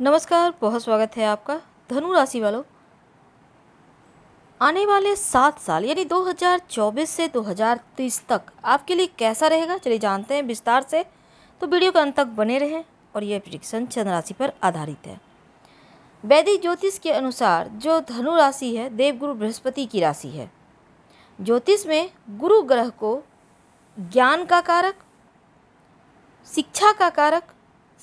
नमस्कार बहुत स्वागत है आपका धनु राशि वालों आने वाले सात साल यानी 2024 से 2030 तक आपके लिए कैसा रहेगा चलिए जानते हैं विस्तार से तो वीडियो के अंत तक बने रहें और यह प्रिडिक्शन चंद्र राशि पर आधारित है वैदिक ज्योतिष के अनुसार जो धनु राशि है देवगुरु बृहस्पति की राशि है ज्योतिष में गुरु ग्रह को ज्ञान का कारक शिक्षा का कारक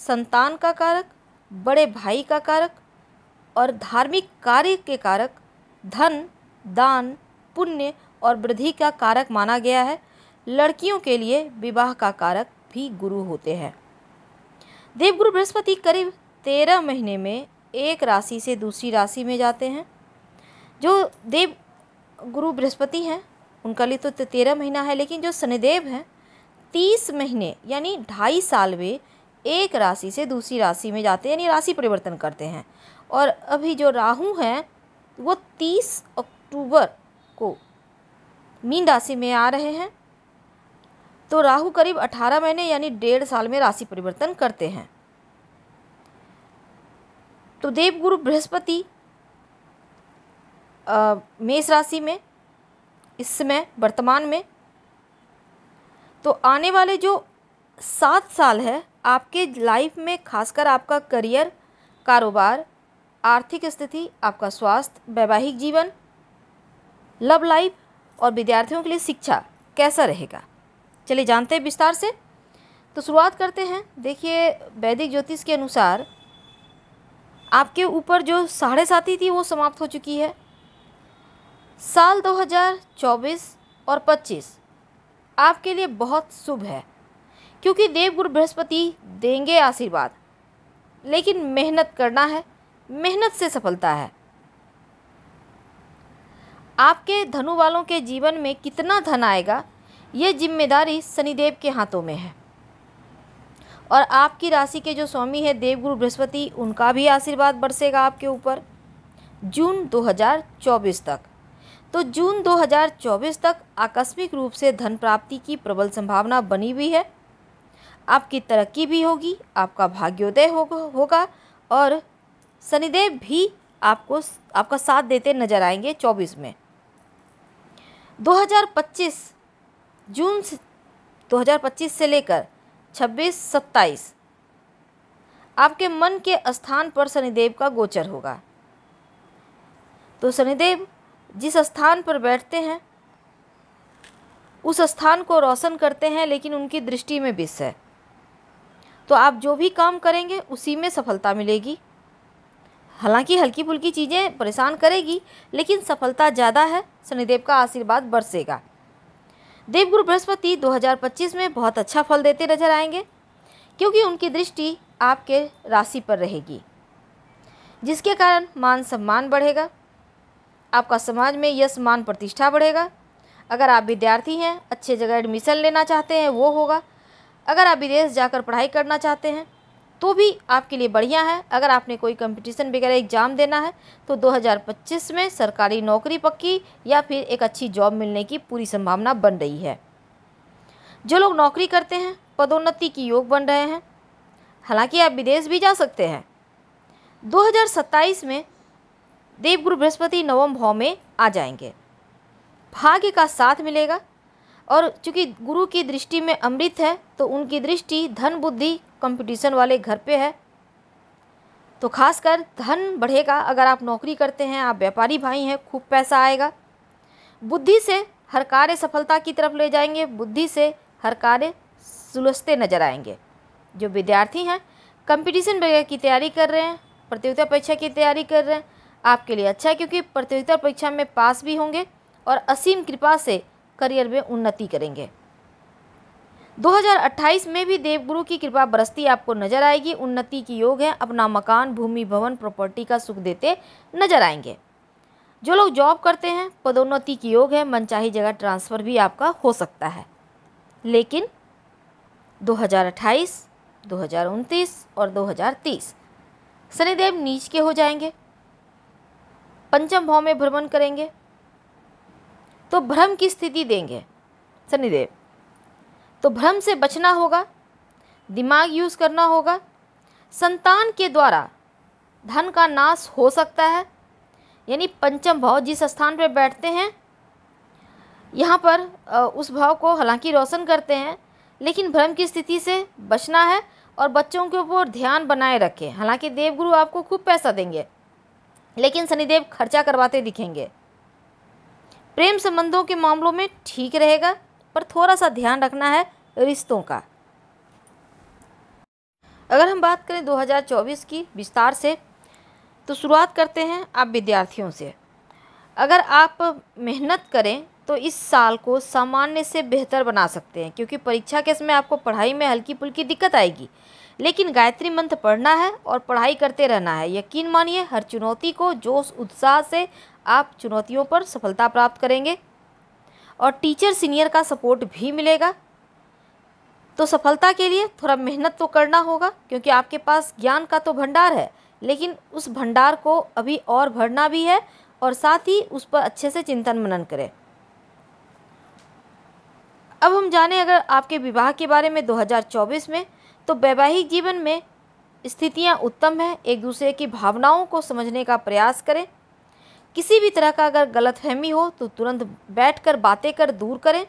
संतान का कारक बड़े भाई का कारक और धार्मिक कार्य के कारक धन दान पुण्य और वृद्धि का कारक माना गया है लड़कियों के लिए विवाह का कारक भी गुरु होते हैं देवगुरु बृहस्पति करीब तेरह महीने में एक राशि से दूसरी राशि में जाते हैं जो देव गुरु बृहस्पति हैं उनका लिए तो तेरह महीना है लेकिन जो शनिदेव हैं तीस महीने यानी ढाई साल में एक राशि से दूसरी राशि में जाते हैं यानी राशि परिवर्तन करते हैं और अभी जो राहु हैं वो तीस अक्टूबर को मीन राशि में आ रहे हैं तो राहु करीब अठारह महीने यानी डेढ़ साल में राशि परिवर्तन करते हैं तो देवगुरु बृहस्पति मेष राशि में इस समय वर्तमान में तो आने वाले जो सात साल है आपके लाइफ में खासकर आपका करियर कारोबार आर्थिक स्थिति आपका स्वास्थ्य वैवाहिक जीवन लव लाइफ और विद्यार्थियों के लिए शिक्षा कैसा रहेगा चलिए जानते हैं विस्तार से तो शुरुआत करते हैं देखिए वैदिक ज्योतिष के अनुसार आपके ऊपर जो साढ़े साथी थी वो समाप्त हो चुकी है साल 2024 और 25 आपके लिए बहुत शुभ है क्योंकि देवगुरु बृहस्पति देंगे आशीर्वाद लेकिन मेहनत करना है मेहनत से सफलता है आपके धनु वालों के जीवन में कितना धन आएगा ये जिम्मेदारी शनिदेव के हाथों में है और आपकी राशि के जो स्वामी है देवगुरु बृहस्पति उनका भी आशीर्वाद बरसेगा आपके ऊपर जून 2024 तक तो जून 2024 तक आकस्मिक रूप से धन प्राप्ति की प्रबल संभावना बनी हुई है आपकी तरक्की भी होगी आपका भाग्योदय होगा होगा और शनिदेव भी आपको आपका साथ देते नजर आएंगे 24 में 2025 जून 2025 से लेकर 26 27 आपके मन के स्थान पर शनिदेव का गोचर होगा तो शनिदेव जिस स्थान पर बैठते हैं उस स्थान को रोशन करते हैं लेकिन उनकी दृष्टि में विष है तो आप जो भी काम करेंगे उसी में सफलता मिलेगी हालांकि हल्की फुल्की चीज़ें परेशान करेगी लेकिन सफलता ज़्यादा है शनिदेव का आशीर्वाद बरसेगा देवगुरु बृहस्पति 2025 में बहुत अच्छा फल देते नजर आएंगे क्योंकि उनकी दृष्टि आपके राशि पर रहेगी जिसके कारण मान सम्मान बढ़ेगा आपका समाज में यश मान प्रतिष्ठा बढ़ेगा अगर आप विद्यार्थी हैं अच्छे जगह एडमिशन लेना चाहते हैं वो होगा अगर आप विदेश जाकर पढ़ाई करना चाहते हैं तो भी आपके लिए बढ़िया है अगर आपने कोई कंपटीशन वगैरह एग्ज़ाम देना है तो 2025 में सरकारी नौकरी पक्की या फिर एक अच्छी जॉब मिलने की पूरी संभावना बन रही है जो लोग नौकरी करते हैं पदोन्नति की योग बन रहे हैं हालांकि आप विदेश भी जा सकते हैं 2027 में देवगुरु बृहस्पति नवम भाव में आ जाएंगे भाग्य का साथ मिलेगा और चूंकि गुरु की दृष्टि में अमृत है तो उनकी दृष्टि धन बुद्धि कंपटीशन वाले घर पे है तो खासकर धन बढ़ेगा अगर आप नौकरी करते हैं आप व्यापारी भाई हैं खूब पैसा आएगा बुद्धि से हर कार्य सफलता की तरफ ले जाएंगे बुद्धि से हर कार्य सुलझते नजर आएंगे जो विद्यार्थी हैं कंपटीशन वगैरह की तैयारी कर रहे हैं प्रतियोगिता परीक्षा की तैयारी कर रहे हैं आपके लिए अच्छा है क्योंकि प्रतियोगिता परीक्षा में पास भी होंगे और असीम कृपा से करियर में उन्नति करेंगे 2028 में भी देवगुरु की कृपा बरसती आपको नजर आएगी उन्नति की योग है अपना मकान भूमि भवन प्रॉपर्टी का सुख देते नजर आएंगे जो लोग जॉब करते हैं पदोन्नति की योग है मनचाही जगह ट्रांसफ़र भी आपका हो सकता है लेकिन 2028, 2029 और 2030 शनिदेव नीच के हो जाएंगे पंचम भाव में भ्रमण करेंगे तो भ्रम की स्थिति देंगे शनिदेव तो भ्रम से बचना होगा दिमाग यूज़ करना होगा संतान के द्वारा धन का नाश हो सकता है यानी पंचम भाव जिस स्थान पर बैठते हैं यहाँ पर उस भाव को हालांकि रोशन करते हैं लेकिन भ्रम की स्थिति से बचना है और बच्चों के ऊपर ध्यान बनाए रखें हालांकि देवगुरु आपको खूब पैसा देंगे लेकिन शनिदेव खर्चा करवाते दिखेंगे प्रेम संबंधों के मामलों में ठीक रहेगा पर थोड़ा सा ध्यान रखना है रिश्तों का अगर हम बात करें 2024 की विस्तार से तो शुरुआत करते हैं आप विद्यार्थियों से अगर आप मेहनत करें तो इस साल को सामान्य से बेहतर बना सकते हैं क्योंकि परीक्षा के समय आपको पढ़ाई में हल्की फुल्की दिक्कत आएगी लेकिन गायत्री मंत्र पढ़ना है और पढ़ाई करते रहना है यकीन मानिए हर चुनौती को जोश उत्साह से आप चुनौतियों पर सफलता प्राप्त करेंगे और टीचर सीनियर का सपोर्ट भी मिलेगा तो सफलता के लिए थोड़ा मेहनत तो करना होगा क्योंकि आपके पास ज्ञान का तो भंडार है लेकिन उस भंडार को अभी और भरना भी है और साथ ही उस पर अच्छे से चिंतन मनन करें अब हम जाने अगर आपके विवाह के बारे में 2024 में तो वैवाहिक जीवन में स्थितियां उत्तम हैं एक दूसरे की भावनाओं को समझने का प्रयास करें किसी भी तरह का अगर गलतफहमी हो तो तुरंत बैठकर बातें कर दूर करें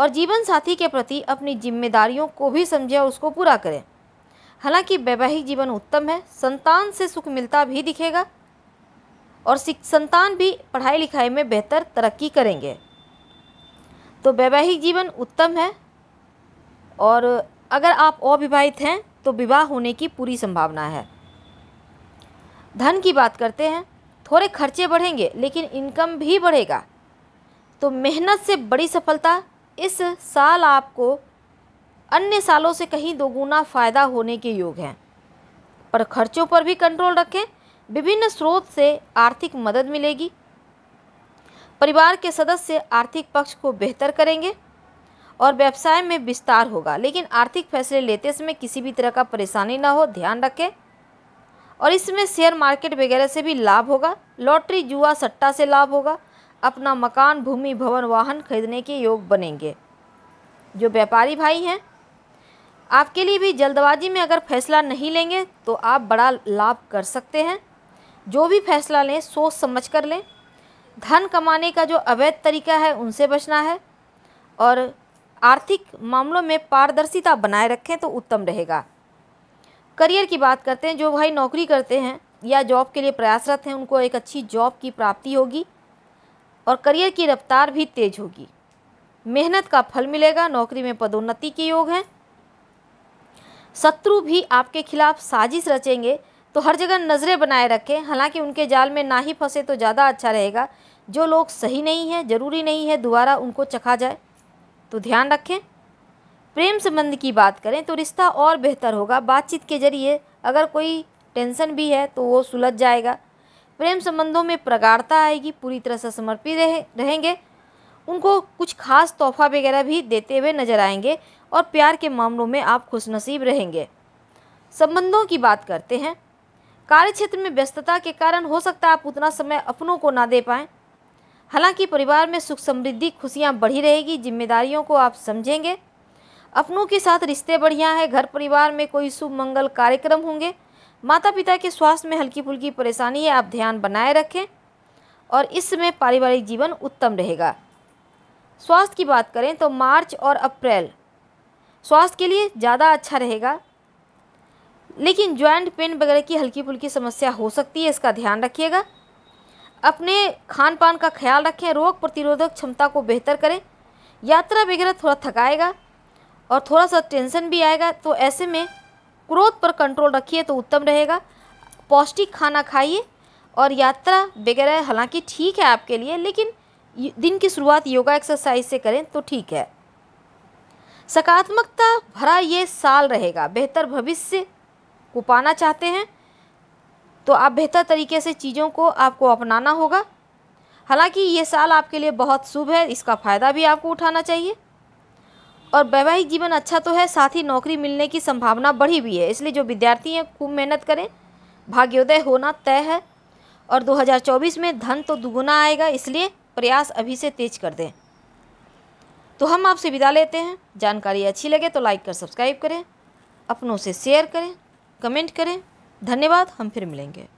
और जीवन साथी के प्रति अपनी जिम्मेदारियों को भी समझें और उसको पूरा करें हालांकि वैवाहिक जीवन उत्तम है संतान से सुख मिलता भी दिखेगा और संतान भी पढ़ाई लिखाई में बेहतर तरक्की करेंगे तो वैवाहिक जीवन उत्तम है और अगर आप अविवाहित हैं तो विवाह होने की पूरी संभावना है धन की बात करते हैं थोड़े खर्चे बढ़ेंगे लेकिन इनकम भी बढ़ेगा तो मेहनत से बड़ी सफलता इस साल आपको अन्य सालों से कहीं दोगुना फ़ायदा होने के योग हैं पर खर्चों पर भी कंट्रोल रखें विभिन्न स्रोत से आर्थिक मदद मिलेगी परिवार के सदस्य आर्थिक पक्ष को बेहतर करेंगे और व्यवसाय में विस्तार होगा लेकिन आर्थिक फैसले लेते समय किसी भी तरह का परेशानी ना हो ध्यान रखें और इसमें शेयर मार्केट वगैरह से भी लाभ होगा लॉटरी जुआ सट्टा से लाभ होगा अपना मकान भूमि भवन वाहन खरीदने के योग बनेंगे जो व्यापारी भाई हैं आपके लिए भी जल्दबाजी में अगर फैसला नहीं लेंगे तो आप बड़ा लाभ कर सकते हैं जो भी फैसला लें सोच समझ कर लें धन कमाने का जो अवैध तरीका है उनसे बचना है और आर्थिक मामलों में पारदर्शिता बनाए रखें तो उत्तम रहेगा करियर की बात करते हैं जो भाई नौकरी करते हैं या जॉब के लिए प्रयासरत हैं उनको एक अच्छी जॉब की प्राप्ति होगी और करियर की रफ्तार भी तेज होगी मेहनत का फल मिलेगा नौकरी में पदोन्नति के योग हैं शत्रु भी आपके खिलाफ साजिश रचेंगे तो हर जगह नज़रें बनाए रखें हालांकि उनके जाल में ना ही फंसे तो ज़्यादा अच्छा रहेगा जो लोग सही नहीं हैं ज़रूरी नहीं है दोबारा उनको चखा जाए तो ध्यान रखें प्रेम संबंध की बात करें तो रिश्ता और बेहतर होगा बातचीत के जरिए अगर कोई टेंशन भी है तो वो सुलझ जाएगा प्रेम संबंधों में प्रगाढ़ता आएगी पूरी तरह से समर्पित रहे रहेंगे उनको कुछ खास तोहफा वगैरह भी देते हुए नजर आएंगे और प्यार के मामलों में आप खुशनसीब रहेंगे संबंधों की बात करते हैं कार्य क्षेत्र में व्यस्तता के कारण हो सकता है आप उतना समय अपनों को ना दे पाएँ हालांकि परिवार में सुख समृद्धि खुशियाँ बढ़ी रहेगी जिम्मेदारियों को आप समझेंगे अपनों के साथ रिश्ते बढ़िया है घर परिवार में कोई शुभ मंगल कार्यक्रम होंगे माता पिता के स्वास्थ्य में हल्की फुल्की परेशानी है आप ध्यान बनाए रखें और इस समय पारिवारिक जीवन उत्तम रहेगा स्वास्थ्य की बात करें तो मार्च और अप्रैल स्वास्थ्य के लिए ज़्यादा अच्छा रहेगा लेकिन ज्वाइंट पेन वगैरह की हल्की फुल्की समस्या हो सकती है इसका ध्यान रखिएगा अपने खान पान का ख्याल रखें रोग प्रतिरोधक क्षमता को बेहतर करें यात्रा वगैरह थोड़ा थकाएगा और थोड़ा सा टेंशन भी आएगा तो ऐसे में क्रोध पर कंट्रोल रखिए तो उत्तम रहेगा पौष्टिक खाना खाइए और यात्रा वगैरह हालांकि ठीक है आपके लिए लेकिन दिन की शुरुआत योगा एक्सरसाइज से करें तो ठीक है सकारात्मकता भरा ये साल रहेगा बेहतर भविष्य को पाना चाहते हैं तो आप बेहतर तरीके से चीज़ों को आपको अपनाना होगा हालांकि ये साल आपके लिए बहुत शुभ है इसका फ़ायदा भी आपको उठाना चाहिए और वैवाहिक जीवन अच्छा तो है साथ ही नौकरी मिलने की संभावना बढ़ी हुई है इसलिए जो विद्यार्थी हैं खूब मेहनत करें भाग्योदय होना तय है और 2024 में धन तो दुगुना आएगा इसलिए प्रयास अभी से तेज कर दें तो हम आपसे विदा लेते हैं जानकारी अच्छी लगे तो लाइक कर सब्सक्राइब करें अपनों से शेयर करें कमेंट करें धन्यवाद हम फिर मिलेंगे